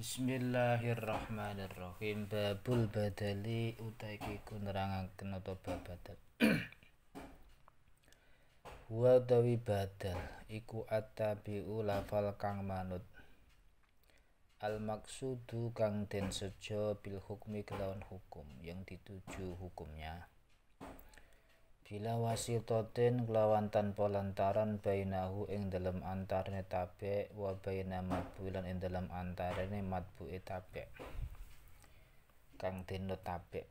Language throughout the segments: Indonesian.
Bismillahirrahmanirrahim Babul badali utai kiku nerangaken atau babadal Wa badal iku atabiu lafal kang manut Al maksudu kang den sejo bil hukmi kelawan hukum yang dituju hukumnya bila wasitotin kelawan tanpa lantaran bainahu ing dalam antarane tabe wa baina matbulan ing dalam antarane matbu tabe kang dino tabe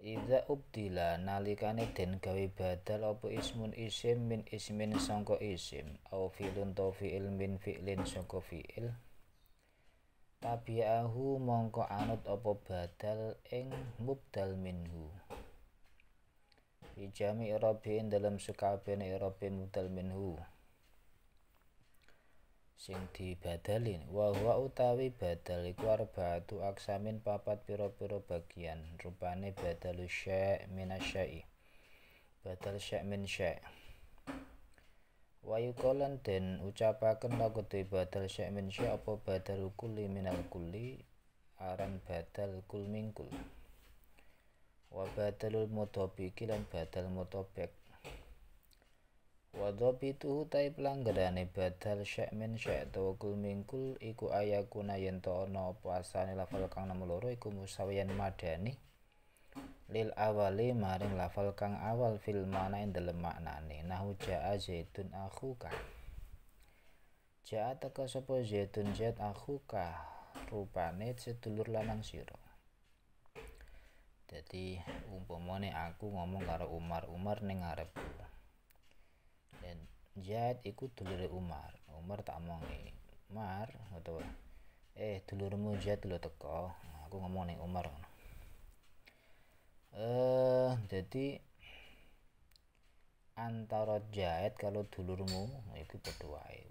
Iza ubdila nalikane den gawe badal opo ismun isim min ismin songko isim au fi'lun to fi'il min fi'lin sangka fi'il tabi'ahu mongko anut opo badal ing mubdal minhu fi jami dalam sekabehane irabi mubdal minhu sing dibadalin wa huwa utawi badal iku arbaatu aksamin papat pira-pira bagian rupane badalu syai' minasyai badal syai' min syai' Wayu kolan den ucapaken lagu badal syek min syai' apa badal kuli minal kuli, aran badal kul mingkul wa batalul mutobiki lan batal Wadopi Wadhabituhu tai pelanggarane badal syak min syak kul mingkul iku ayakuna yen to ana puasa asane lafal kang nomor loro iku musawiyan madani lil awali maring lafal kang awal fil mana ing dalem maknane nahu jaa zaitun akhuka jaa teka sapa zaitun zait akhuka rupane sedulur lanang siro jadi umpamane aku ngomong karo Umar Umar ning ngarep dan Zaid iku dulure Umar Umar tak omongi Umar utawa eh dulurmu Zaid lho teko nah, aku ngomong ning Umar ngono eh jadi antara Zaid kalau dulurmu iku padha wae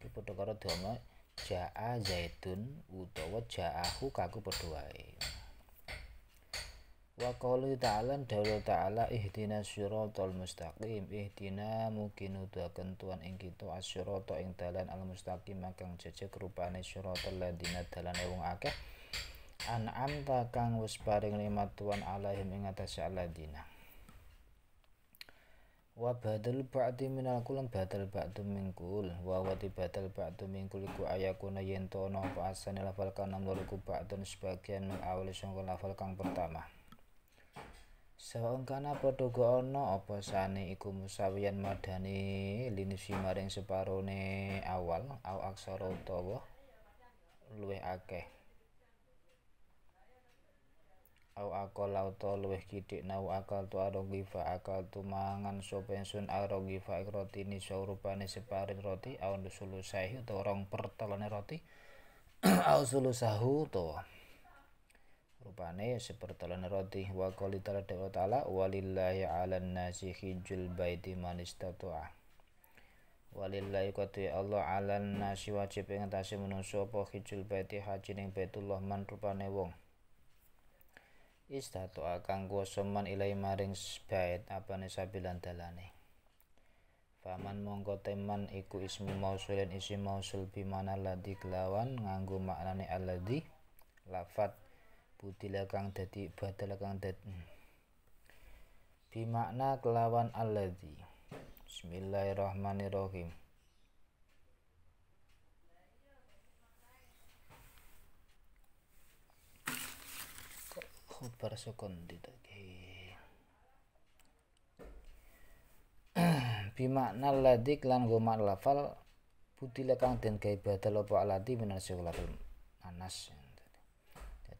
berdua kalau karo diomongi jaa zaidun utawa jaahu kaku padha wa qawli ta'ala dawla ta'ala ihdina syiratal mustaqim ihdina mungkin udah tuan ing kita asyirata ing dalan al mustaqim kang jejeg rupane syiratal ladina dalan ewang akeh an'amta kang wis paring nikmat tuan alaihim ing atase aladina wa badal ba'di minal kulan badal ba'du mingkul wa wati badal ba'du mingkul iku ayakuna yen tono apa asane lafal ku mluruku ba'dun sebagian min awal sangka lafal kang pertama Sawangkana padha go ana apa sane iku musawiyan madane linisi maring separone awal au aksara utawa luwih akeh. Au akal auto luwih kidik nau akal tu arogifa akal tu mangan sopensun arogifa roti ni saurupane separin roti au sulusahi utawa rong pertelane roti au sulusahu utawa rupane ya seperti roti wa qali ta'ala walillahi 'alan nasi hijjul baiti man istata'a walillahi kuwi ya Allah 'alan nasi wajib ing atase menungso apa hijjul baiti haji ning Baitullah man rupane wong istata'a kang kuwasa ilai ilahi maring apa nih sabilan dalane Faman mongko teman iku ismi mausulin isi mausul bimana ladi kelawan nganggo maknane aladi lafat budila kang dadi badal kang dadi hmm. bimakna kelawan alladzi bismillahirrahmanirrahim khabar sukun ditagi bimakna alladzi lan goma lafal budila kang den gaibadal badal apa alladzi minasyaulatul anas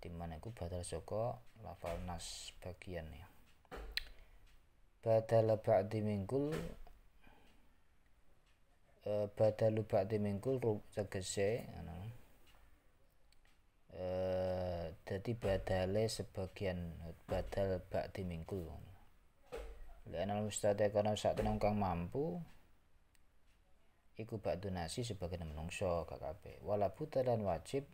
di mana iku badal saka lafal nas bagian ya badala ba'di mingkul uh, badalu ba'di mingkul eh, tegese ngono uh, dadi badale sebagian badal ba'di mingkul Lianal mustati e karena saat tenang kang mampu Iku bak donasi sebagai menungso KKP Wala buta dan wajib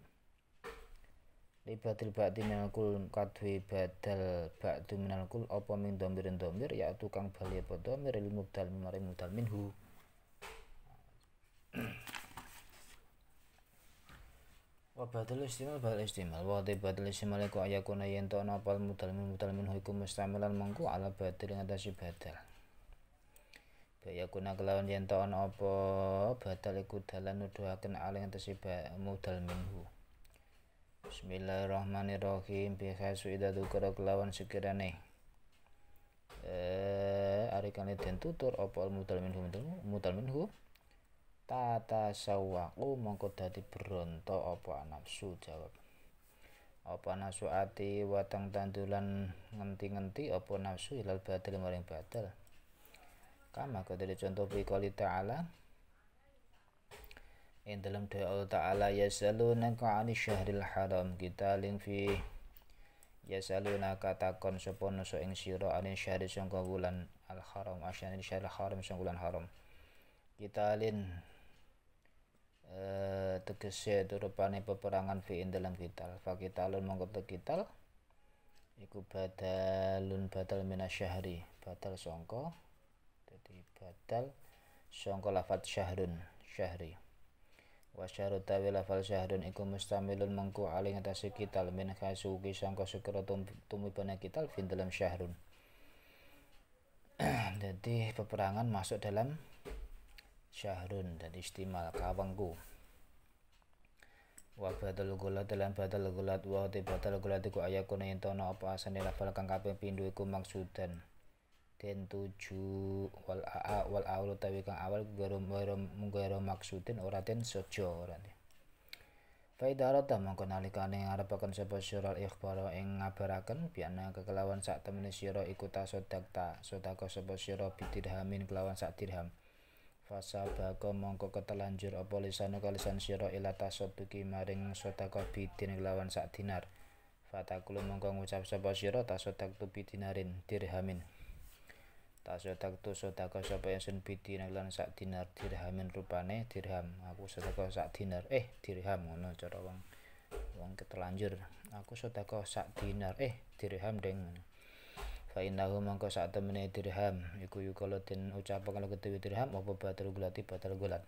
libatil ba'di minal kul kadwe badal ba'du minal kul apa min domirin domir ya tukang bali apa domir il mubdal mimari mubdal minhu wa badal istimal badal istimal wa di badal istimal iku ayakuna yento nopal mubdal min mubdal minhu iku mustamilan mongku ala badal yang atasi badal Bayakuna kelawan yento apa badal iku dalan nuduhaken ala yang atasi mubdal minhu Bismillahirrahmanirrahim biasa suida dukara kelawan sekirane eh arikane den tutur apa mutal minhu mutal minhu tata sawaku mongko dadi beronto apa nafsu jawab apa nafsu ati watang tandulan ngenti-ngenti apa nafsu ilal batil maring batil kama kedele contoh bi ta'ala in dalam doa Allah Ta'ala yasalunaka 'ani syahril haram qitalin fi yasalunaka takon sapa so ing siro 'ani syahri sangka bulan al haram asyani syahril haram sangka wulan haram qitalin eh tegese turupane peperangan fi in dalam kita fa qitalun mongko qital iku badalun batal minasyahri batal sangka dadi batal sangka lafat syahrun syahri wa syaru tawila fal syahrun iku mustamilun mengku ali ngatasi kita min khasuki sangka sekira tumibana kita, fin dalam syahrun jadi peperangan masuk dalam syahrun dan istimal kawangku wa badal gulat dalam badal gulat wa ti badal gulat iku ayakuna yen apa asane lafal kang kaping pindho iku maksudan den tuju wal aa wal awal utawi kang awal gero gero maksudin ora den sojo ora den Faidarata mongko nalikane ngarepaken sapa sira ikhbara ing ngabaraken biana kekelawan sak temene sira iku tasodakta sodako sapa sira bidirhamin kelawan sak dirham fasabaka mongko ketelanjur apa lisanu kalisan sira ila tasoduki maring sodako bidin kelawan sak dinar fatakulu mongko ngucap sapa sira tasodak tu bidinarin dirhamin tak takto sodako sapa yang sun piti lan sak dinar dirhamin rupane dirham aku sodako sak dinar eh dirham ngono cara wong wong ketelanjur aku sodako sak dinar eh dirham deng fa innahu mangko sak temene dirham iku kala den kala ketuwi dirham apa batal gulati batal gulat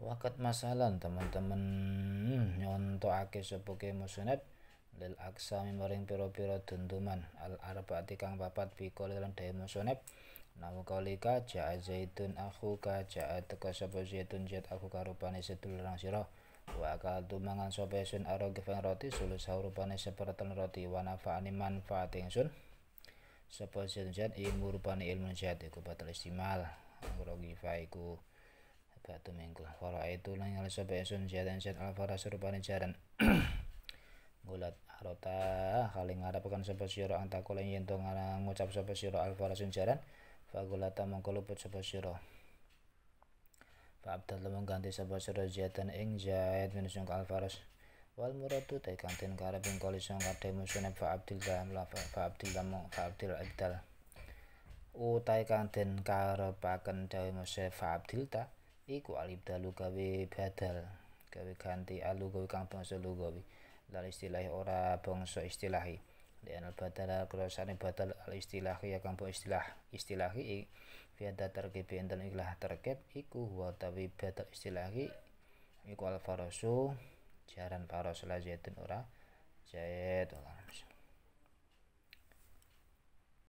wakat masalan teman-teman nyontoake sebagai musnad lil aksa maring pira-pira dentuman al arbaati kang papat biko lan sonep Namu kaulika ja'a zaitun aku ka ja'a teka zaitun jat aku karupane sedul rang siro. wa kaltu mangan sapa sun aro gefeng roti sulus rupane seperten roti wa nafa'ani manfaat sun sapa zaitun jat ilmu rupane ilmu jat iku batal istimal rogi fa batu minggu wara itu lan sapa sun jat jat alfaras rupane jaran bulat harota kali ngarepkan sapa sira kula yen to ngucap sapa sira alfarasun jaran fagulata mongko luput sapa sira Fa'abdal mengganti ganti sapa sira ziyatan ing zaid minusung alfaras wal muradu ta kantin karep ing kolisong musuhnya musune fa'abdil dalam lafa dalam fa fa'abdil abdal utai kantin karepaken dawe musune fa'abdil ta iku alibdalu gawe badal gawe ganti alu gawe kang lu kabi lal istilahi ora bangsa istilahi dan al badal kerasane badal al istilahi ya kampo istilah istilahi fiada terkib enten ikhlah terkib iku wa tawi badal istilahi iku al farasu jaran faras la zaitun ora zait Allah